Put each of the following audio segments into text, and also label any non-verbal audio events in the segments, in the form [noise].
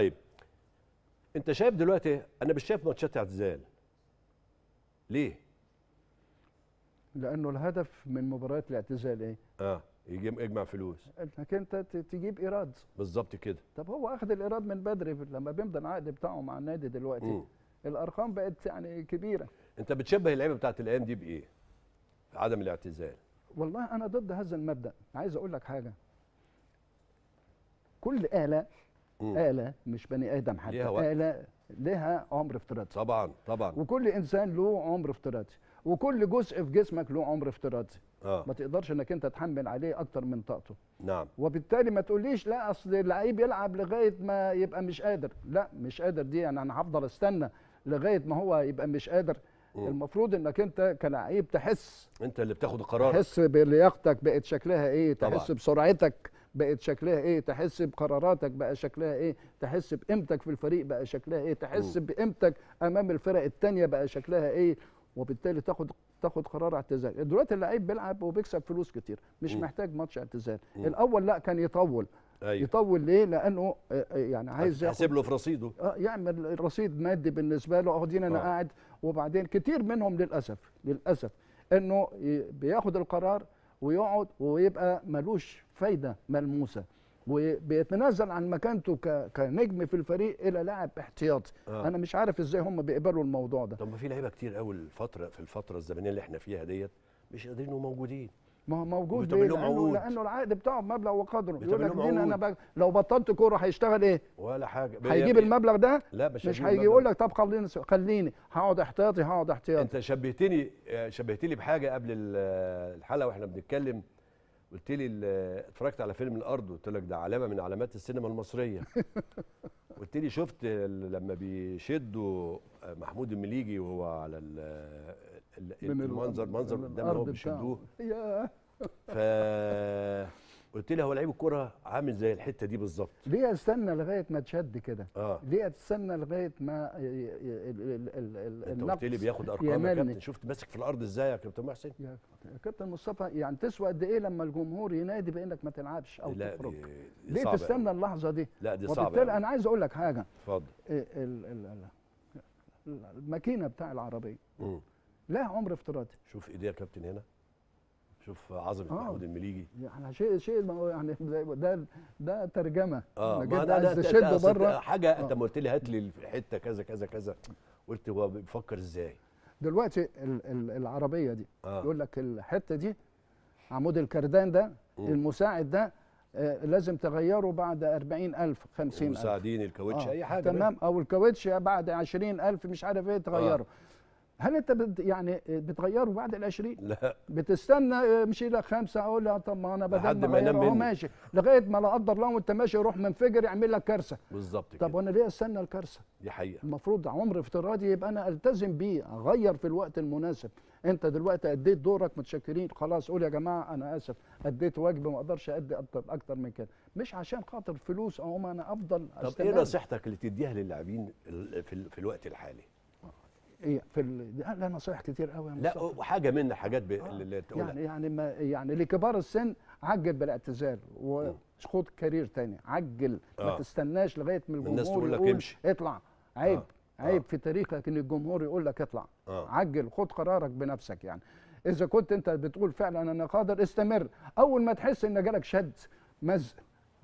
طيب انت شايف دلوقتي انا مش شايف ماتشات اعتزال ليه لانه الهدف من مباريات الاعتزال ايه اه يجيب يجمع فلوس انك انت تجيب ايراد بالظبط كده طب هو اخذ الايراد من بدري لما بيمضي العقد بتاعه مع النادي دلوقتي م. الارقام بقت يعني كبيره انت بتشبه اللعيبه بتاعت الايام دي بايه عدم الاعتزال والله انا ضد هذا المبدا عايز اقول لك حاجه كل اله آلة مش بني آدم حتى ليها وقت. آلة لها عمر افتراضي طبعا طبعا وكل إنسان له عمر افتراضي وكل جزء في جسمك له عمر افتراضي آه. ما تقدرش انك انت تحمل عليه اكتر من طاقته نعم وبالتالي ما تقوليش لا اصل اللعيب يلعب لغايه ما يبقى مش قادر لا مش قادر دي يعني انا هفضل استنى لغايه ما هو يبقى مش قادر م. المفروض انك انت كلعيب تحس انت اللي بتاخد القرار تحس بلياقتك بقت شكلها ايه طبعا. تحس بسرعتك بقت شكلها ايه تحس بقراراتك بقى شكلها ايه تحس بقيمتك في الفريق بقى شكلها ايه تحس بقيمتك امام الفرق الثانيه بقى شكلها ايه وبالتالي تاخد تاخد قرار اعتزال دلوقتي اللعيب بيلعب وبيكسب فلوس كتير مش م. محتاج ماتش اعتزال م. الاول لا كان يطول أيوة. يطول ليه لانه آه، آه، يعني عايز يحسب له في رصيده اه يعمل رصيد مادي بالنسبه له اهو انا آه. قاعد وبعدين كتير منهم للاسف للاسف انه بياخد القرار ويقعد ويبقى ملوش فايده ملموسه وبيتنازل عن مكانته كنجم في الفريق الى لاعب احتياطي آه. انا مش عارف ازاي هم بيقبلوا الموضوع ده طب ما في لعيبه كتير قوي الفتره في الفتره الزمنيه اللي احنا فيها ديت مش قادرين وموجودين ما هو موجود ليه؟ لأنه, عقود. لانه العقد بتاعه بمبلغ وقدره يقول لك مين انا بقى لو بطلت كوره هيشتغل ايه؟ ولا حاجه هيجيب المبلغ ده؟ لا مش, مش هيجي يقول لك طب خليني خليني هقعد احتياطي هقعد احتياطي انت شبهتني آه، شبهتني بحاجه قبل آه، الحلقه واحنا بنتكلم قلت لي اتفرجت على فيلم الارض قلت لك ده علامه من علامات السينما المصريه [laughs] قلت لي شفت لما بيشدوا آه، محمود المليجي وهو على المنظر منظر قدام هو بيشدوه ف قلت لها هو لعيب الكوره عامل زي الحته دي بالظبط ليه استنى لغايه ما تشد كده آه. ليه استنى لغايه ما ال... ال... ال... انت قلت لي بياخد ارقام يا كابتن شفت ماسك في الارض ازاي يا كابتن محسن يا كابتن مصطفى يعني تسوى قد ايه لما الجمهور ينادي بانك ما تلعبش او لا تخرج دي... ليه تستنى يعني. اللحظه دي لا دي صعبه وبالتالي يعني. انا عايز اقول لك حاجه اتفضل الماكينه بتاع العربيه لها عمر افتراضي شوف ايديها يا كابتن هنا شوف عظمه آه. محمود المليجي يعني شيء شيء يعني ده ده ترجمه اه ما ده عايز تشد بره حاجه آه. انت ما قلت لي هات لي الحته كذا كذا كذا قلت هو بيفكر ازاي دلوقتي الـ الـ العربيه دي آه. يقول لك الحته دي عمود الكردان ده م. المساعد ده آه لازم تغيره بعد 40000 50000 المساعدين الكاوتش آه. اي حاجه تمام او الكاوتش بعد 20000 مش عارف ايه تغيره آه. هل انت بت يعني بتغيره بعد ال 20 لا بتستنى آه، مشي لك خمسه اقول لها طب ما انا بدل لحد ما ينام اهو ماشي لغايه ما لا قدر الله وانت ماشي يروح منفجر يعمل لك كارثه بالظبط طب وانا ليه استنى الكارثه دي حقيقه المفروض عمر افتراضي يبقى انا التزم بيه اغير في الوقت المناسب انت دلوقتي اديت دورك متشكرين خلاص قول يا جماعه انا اسف اديت واجبي ما اقدرش ادي اكتر اكتر من كده مش عشان خاطر فلوس او ما انا افضل طب ايه نصيحتك اللي تديها للاعبين في الوقت الحالي ايه في ال... لا, نصايح كتير قوي لا وحاجه منها حاجات ب... آه. اللي تقولها يعني يعني ما يعني لكبار السن عجل بالاعتزال وخد كارير تاني عجل آه. ما تستناش لغايه من الجمهور الناس تقول لك امشي اطلع عيب آه. عيب آه. في تاريخك ان الجمهور يقول لك اطلع آه. عجل خد قرارك بنفسك يعني اذا كنت انت بتقول فعلا انا قادر استمر اول ما تحس ان جالك شد مزق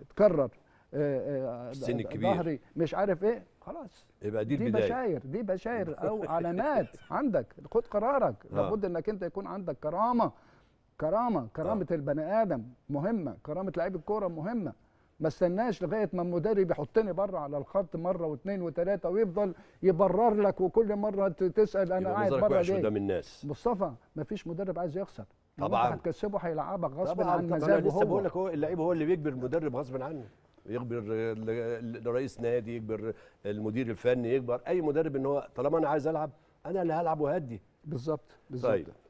اتكرر السن آه، آه، الكبير آه، ظهري مش عارف ايه خلاص يبقى دي, دي بشاير دي بشاير او علامات [laughs] عندك خد قرارك لابد انك انت يكون عندك كرامه كرامه كرامه البني ادم مهمه كرامه لعيب الكوره مهمه ما استناش لغايه ما المدرب يحطني بره على الخط مره واثنين وثلاثه ويفضل يبرر لك وكل مره تسال انا قاعد بره ليه قدام الناس مصطفى ما فيش مدرب عايز يخسر طبعا هتكسبه هيلعبك غصب عن مزاجه هو لسه بقول لك هو اللعيب هو اللي بيجبر المدرب غصب عنه يجبر رئيس نادي يكبر المدير الفني يجبر اي مدرب ان هو طالما انا عايز العب انا اللي هلعب وهدي بالظبط بالظبط طيب.